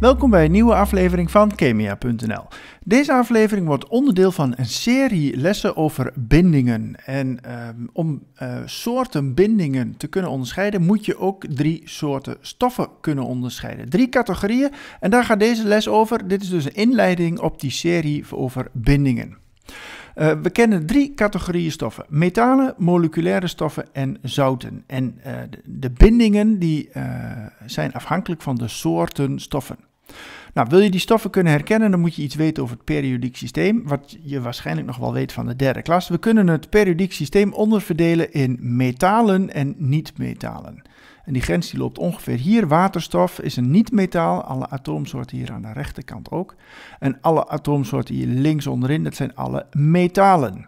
Welkom bij een nieuwe aflevering van Chemia.nl. Deze aflevering wordt onderdeel van een serie lessen over bindingen. En ehm, om eh, soorten bindingen te kunnen onderscheiden, moet je ook drie soorten stoffen kunnen onderscheiden. Drie categorieën en daar gaat deze les over. Dit is dus een inleiding op die serie over bindingen. Eh, we kennen drie categorieën stoffen: metalen, moleculaire stoffen en zouten. En eh, de, de, bindingen die, eh, zijn afhankelijk van de soorten stoffen. Nou, wil je die stoffen kunnen herkennen, dan moet je iets weten over het periodiek systeem, wat je waarschijnlijk nog wel weet van de derde klas. We kunnen het periodiek systeem onderverdelen in metalen en niet-metalen. En die grens die loopt ongeveer hier. Waterstof is een niet-metaal, alle atoomsoorten hier aan de rechterkant ook. En alle atoomsoorten hier links onderin, dat zijn alle metalen.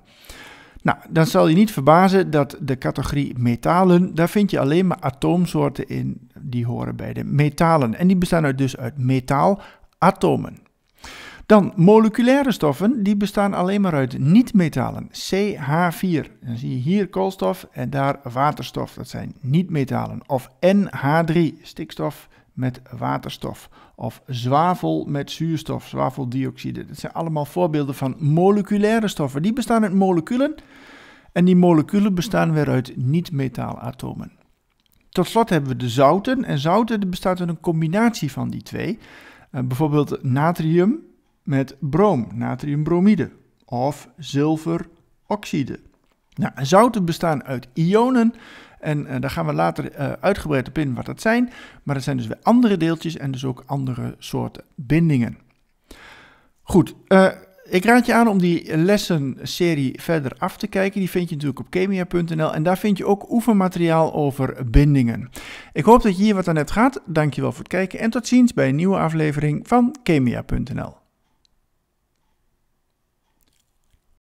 Nou, dan zal je niet verbazen dat de categorie metalen, daar vind je alleen maar atoomsoorten in die horen bij de metalen. En die bestaan dus uit metaalatomen. Dan moleculaire stoffen, die bestaan alleen maar uit niet-metalen. CH4, dan zie je hier koolstof en daar waterstof, dat zijn niet-metalen. Of NH3, stikstof met waterstof. Of zwavel met zuurstof, zwaveldioxide. Dat zijn allemaal voorbeelden van moleculaire stoffen. Die bestaan uit moleculen en die moleculen bestaan weer uit niet-metaalatomen. Tot slot hebben we de zouten. En zouten bestaat uit een combinatie van die twee. Eh, bijvoorbeeld natrium met broom, natriumbromide. Of zilveroxide. Nou, zouten bestaan uit ionen. En eh, daar gaan we later uh, uitgebreid op in wat dat zijn. Maar dat zijn dus weer andere deeltjes en dus ook andere soorten bindingen. Goed, ik raad je aan om die lessenserie verder af te kijken. Die vind je natuurlijk op chemia.nl en daar vind je ook oefenmateriaal over bindingen. Ik hoop dat je hier wat aan hebt gehad. Dankjewel voor het kijken en tot ziens bij een nieuwe aflevering van chemia.nl.